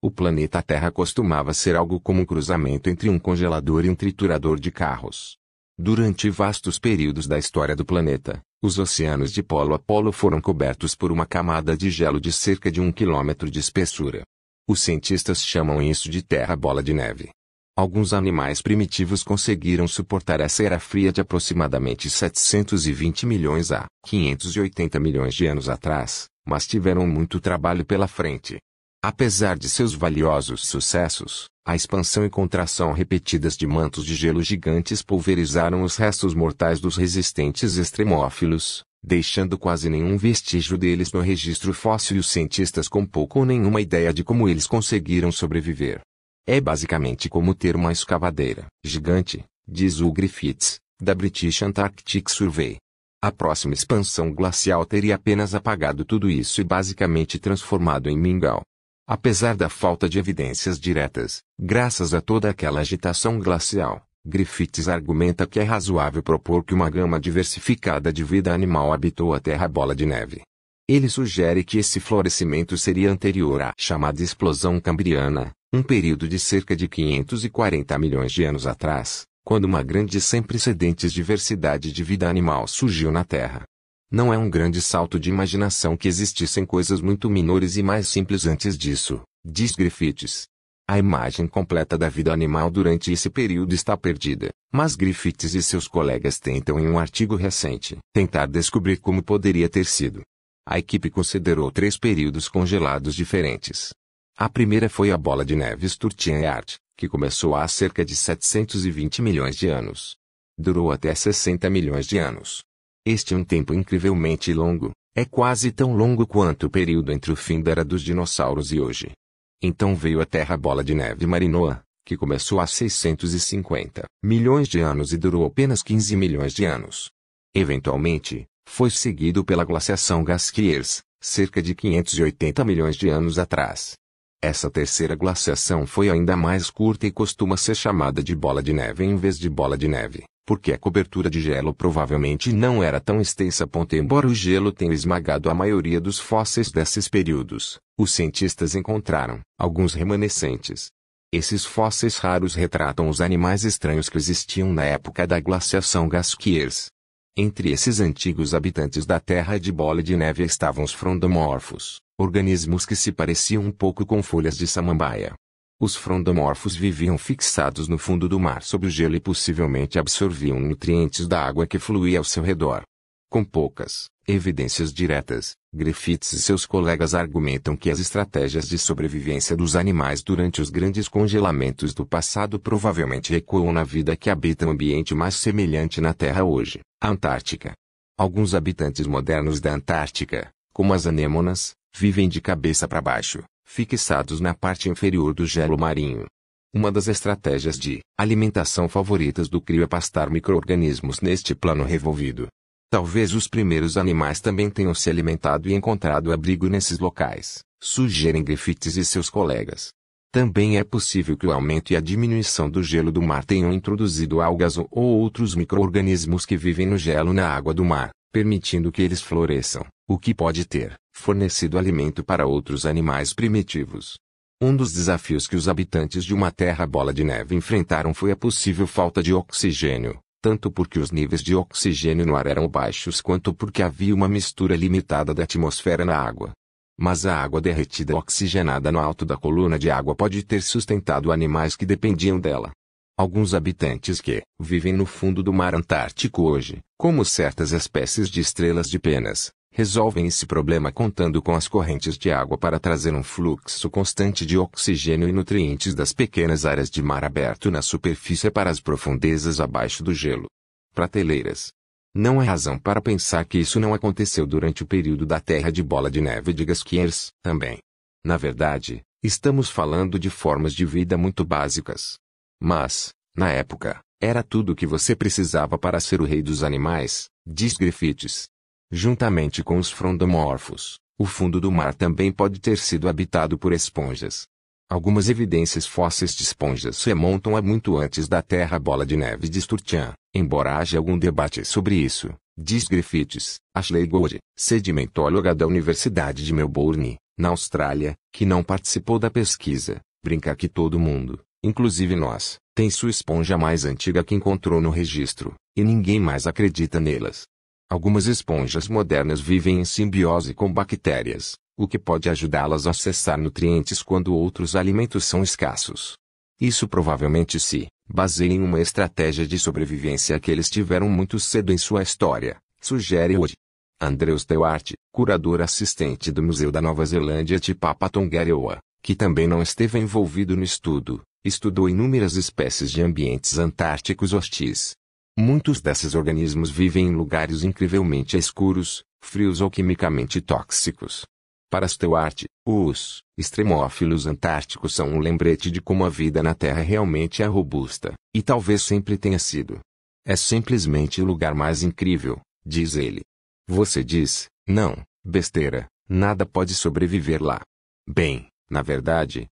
O planeta Terra costumava ser algo como um cruzamento entre um congelador e um triturador de carros. Durante vastos períodos da história do planeta, os oceanos de polo a polo foram cobertos por uma camada de gelo de cerca de um quilômetro de espessura. Os cientistas chamam isso de terra-bola de neve. Alguns animais primitivos conseguiram suportar essa era fria de aproximadamente 720 milhões a 580 milhões de anos atrás, mas tiveram muito trabalho pela frente. Apesar de seus valiosos sucessos, a expansão e contração repetidas de mantos de gelo gigantes pulverizaram os restos mortais dos resistentes extremófilos, deixando quase nenhum vestígio deles no registro fóssil e os cientistas com pouco ou nenhuma ideia de como eles conseguiram sobreviver. É basicamente como ter uma escavadeira gigante, diz o Griffiths, da British Antarctic Survey. A próxima expansão glacial teria apenas apagado tudo isso e basicamente transformado em mingau. Apesar da falta de evidências diretas, graças a toda aquela agitação glacial, Griffiths argumenta que é razoável propor que uma gama diversificada de vida animal habitou a Terra bola de neve. Ele sugere que esse florescimento seria anterior à chamada explosão cambriana, um período de cerca de 540 milhões de anos atrás, quando uma grande e sem precedentes diversidade de vida animal surgiu na Terra, não é um grande salto de imaginação que existissem coisas muito menores e mais simples antes disso, diz Griffiths. A imagem completa da vida animal durante esse período está perdida, mas Griffiths e seus colegas tentam em um artigo recente tentar descobrir como poderia ter sido. A equipe considerou três períodos congelados diferentes. A primeira foi a bola de neve Sturtjeant, que começou há cerca de 720 milhões de anos. Durou até 60 milhões de anos. Este é um tempo incrivelmente longo, é quase tão longo quanto o período entre o fim da era dos dinossauros e hoje. Então veio a Terra bola de neve marinoa, que começou há 650 milhões de anos e durou apenas 15 milhões de anos. Eventualmente, foi seguido pela glaciação Gaskiers, cerca de 580 milhões de anos atrás. Essa terceira glaciação foi ainda mais curta e costuma ser chamada de bola de neve em vez de bola de neve porque a cobertura de gelo provavelmente não era tão extensa. Embora o gelo tenha esmagado a maioria dos fósseis desses períodos, os cientistas encontraram alguns remanescentes. Esses fósseis raros retratam os animais estranhos que existiam na época da glaciação Gasquiers. Entre esses antigos habitantes da Terra de Bola de Neve estavam os frondomorfos, organismos que se pareciam um pouco com folhas de samambaia, os frondomorfos viviam fixados no fundo do mar sob o gelo e possivelmente absorviam nutrientes da água que fluía ao seu redor. Com poucas evidências diretas, Griffiths e seus colegas argumentam que as estratégias de sobrevivência dos animais durante os grandes congelamentos do passado provavelmente ecoam na vida que habita um ambiente mais semelhante na Terra hoje, a Antártica. Alguns habitantes modernos da Antártica, como as anêmonas, vivem de cabeça para baixo, fixados na parte inferior do gelo marinho. Uma das estratégias de alimentação favoritas do crio é pastar microorganismos neste plano revolvido. Talvez os primeiros animais também tenham se alimentado e encontrado abrigo nesses locais, sugerem Griffiths e seus colegas. Também é possível que o aumento e a diminuição do gelo do mar tenham introduzido algas ou outros microorganismos que vivem no gelo na água do mar, permitindo que eles floresçam o que pode ter fornecido alimento para outros animais primitivos. Um dos desafios que os habitantes de uma terra bola de neve enfrentaram foi a possível falta de oxigênio, tanto porque os níveis de oxigênio no ar eram baixos quanto porque havia uma mistura limitada da atmosfera na água. Mas a água derretida oxigenada no alto da coluna de água pode ter sustentado animais que dependiam dela. Alguns habitantes que vivem no fundo do mar Antártico hoje, como certas espécies de estrelas de penas, resolvem esse problema contando com as correntes de água para trazer um fluxo constante de oxigênio e nutrientes das pequenas áreas de mar aberto na superfície para as profundezas abaixo do gelo. Prateleiras. Não há razão para pensar que isso não aconteceu durante o período da Terra de Bola de Neve de Gasquiers, também. Na verdade, estamos falando de formas de vida muito básicas. Mas, na época, era tudo o que você precisava para ser o rei dos animais, diz Griffiths. Juntamente com os frondomorfos, o fundo do mar também pode ter sido habitado por esponjas. Algumas evidências fósseis de esponjas remontam a muito antes da Terra Bola de Neve de Sturtian, embora haja algum debate sobre isso, diz Griffiths, Ashley Gould, sedimentóloga da Universidade de Melbourne, na Austrália, que não participou da pesquisa, brinca que todo mundo, inclusive nós, tem sua esponja mais antiga que encontrou no registro, e ninguém mais acredita nelas. Algumas esponjas modernas vivem em simbiose com bactérias, o que pode ajudá-las a acessar nutrientes quando outros alimentos são escassos. Isso provavelmente se baseia em uma estratégia de sobrevivência que eles tiveram muito cedo em sua história, sugere hoje. Andrew Stewart, curador assistente do Museu da Nova Zelândia de Papatongaroa, que também não esteve envolvido no estudo, estudou inúmeras espécies de ambientes antárticos hostis, Muitos desses organismos vivem em lugares incrivelmente escuros, frios ou quimicamente tóxicos. Para Stewart, os extremófilos antárticos são um lembrete de como a vida na Terra realmente é robusta, e talvez sempre tenha sido. É simplesmente o lugar mais incrível, diz ele. Você diz, não, besteira, nada pode sobreviver lá. Bem, na verdade,